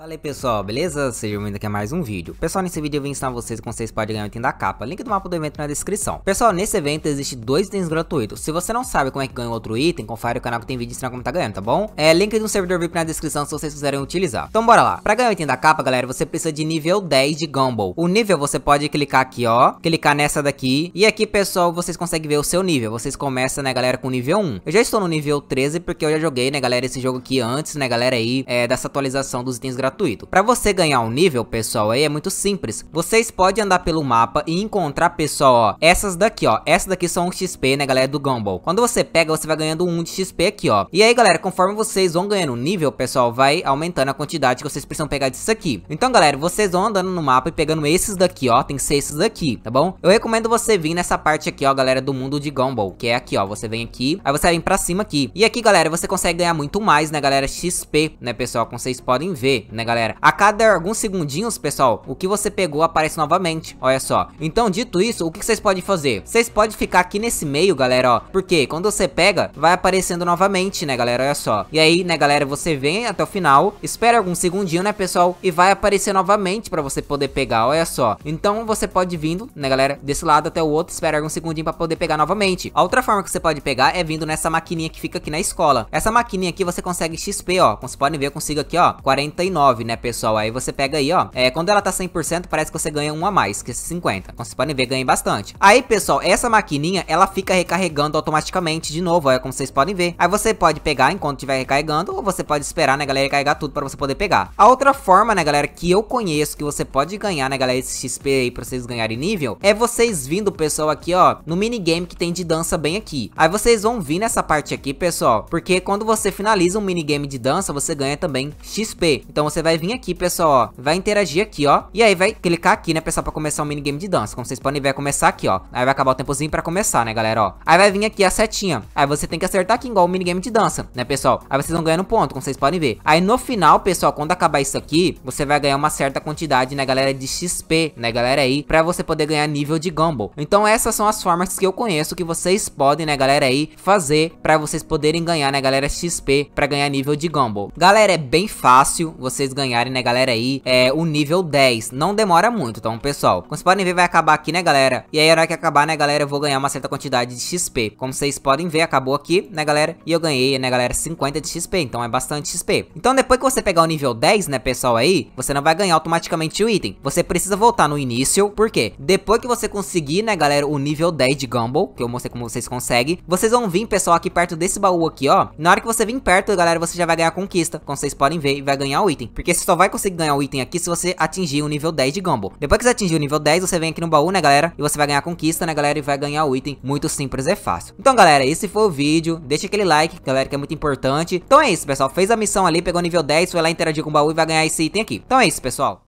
Fala aí pessoal, beleza? Sejam bem-vindos aqui a mais um vídeo. Pessoal, nesse vídeo eu vim ensinar vocês como vocês podem ganhar o item da capa. Link do mapa do evento na descrição. Pessoal, nesse evento existe dois itens gratuitos. Se você não sabe como é que ganha outro item, confere o canal que tem vídeo ensinando como tá ganhando, tá bom? É, link de um servidor VIP na descrição se vocês quiserem utilizar. Então bora lá. Pra ganhar o item da capa, galera, você precisa de nível 10 de Gumball. O nível você pode clicar aqui, ó. Clicar nessa daqui. E aqui, pessoal, vocês conseguem ver o seu nível. Vocês começam, né, galera, com nível 1. Eu já estou no nível 13 porque eu já joguei, né, galera, esse jogo aqui antes, né, galera, aí, é, dessa atualização dos itens gratuitos gratuito. Para você ganhar um nível, pessoal, aí é muito simples. Vocês podem andar pelo mapa e encontrar, pessoal, ó, essas daqui, ó. Essas daqui são um XP, né, galera, do Gumball. Quando você pega, você vai ganhando um de XP aqui, ó. E aí, galera, conforme vocês vão ganhando nível, pessoal, vai aumentando a quantidade que vocês precisam pegar disso aqui. Então, galera, vocês vão andando no mapa e pegando esses daqui, ó. Tem que ser esses daqui, tá bom? Eu recomendo você vir nessa parte aqui, ó, galera, do mundo de Gumball, que é aqui, ó. Você vem aqui, aí você vem pra cima aqui. E aqui, galera, você consegue ganhar muito mais, né, galera, XP, né, pessoal, como vocês podem ver, né? né, galera? A cada alguns segundinhos, pessoal, o que você pegou aparece novamente, olha só. Então, dito isso, o que vocês podem fazer? Vocês podem ficar aqui nesse meio, galera, ó, porque quando você pega, vai aparecendo novamente, né, galera, olha só. E aí, né, galera, você vem até o final, espera alguns segundinhos, né, pessoal, e vai aparecer novamente pra você poder pegar, olha só. Então, você pode vindo, né, galera, desse lado até o outro, espera alguns segundinhos pra poder pegar novamente. A outra forma que você pode pegar é vindo nessa maquininha que fica aqui na escola. Essa maquininha aqui você consegue XP, ó, como vocês podem ver, eu consigo aqui, ó, 49 9, né, pessoal? Aí você pega aí, ó, é, quando ela tá 100%, parece que você ganha um a mais, que é 50. Como vocês podem ver, ganha bastante. Aí, pessoal, essa maquininha, ela fica recarregando automaticamente de novo, ó, é como vocês podem ver. Aí você pode pegar enquanto estiver recarregando, ou você pode esperar, né, galera, recarregar tudo pra você poder pegar. A outra forma, né, galera, que eu conheço, que você pode ganhar, né, galera, esse XP aí pra vocês ganharem nível, é vocês vindo, pessoal, aqui, ó, no minigame que tem de dança bem aqui. Aí vocês vão vir nessa parte aqui, pessoal, porque quando você finaliza um minigame de dança, você ganha também XP. Então você vai vir aqui, pessoal, ó, vai interagir aqui, ó, e aí vai clicar aqui, né, pessoal, pra começar o um minigame de dança. Como vocês podem ver, vai é começar aqui, ó. Aí vai acabar o tempozinho pra começar, né, galera, ó. Aí vai vir aqui a setinha. Aí você tem que acertar aqui igual o minigame de dança, né, pessoal. Aí vocês vão ganhando ponto, como vocês podem ver. Aí no final, pessoal, quando acabar isso aqui, você vai ganhar uma certa quantidade, né, galera, de XP, né, galera, aí, pra você poder ganhar nível de Gumball. Então essas são as formas que eu conheço que vocês podem, né, galera, aí, fazer pra vocês poderem ganhar, né, galera, XP pra ganhar nível de Gumball. Galera, é bem fácil, você vocês ganharem, né, galera, aí, é, o nível 10. Não demora muito, então, pessoal. Como vocês podem ver, vai acabar aqui, né, galera? E aí, na hora que acabar, né, galera, eu vou ganhar uma certa quantidade de XP. Como vocês podem ver, acabou aqui, né, galera? E eu ganhei, né, galera, 50 de XP, então é bastante XP. Então, depois que você pegar o nível 10, né, pessoal, aí, você não vai ganhar automaticamente o item. Você precisa voltar no início, por quê? Depois que você conseguir, né, galera, o nível 10 de Gumball, que eu mostrei como vocês conseguem, vocês vão vir, pessoal, aqui perto desse baú aqui, ó. Na hora que você vir perto, galera, você já vai ganhar a conquista, como vocês podem ver, e vai ganhar o item. Porque você só vai conseguir ganhar o item aqui se você atingir o nível 10 de Gumball. Depois que você atingir o nível 10, você vem aqui no baú, né, galera? E você vai ganhar a conquista, né, galera? E vai ganhar o item. Muito simples e é fácil. Então, galera, esse foi o vídeo. Deixa aquele like, galera, que é muito importante. Então é isso, pessoal. Fez a missão ali, pegou o nível 10, foi lá interagir com o baú e vai ganhar esse item aqui. Então é isso, pessoal.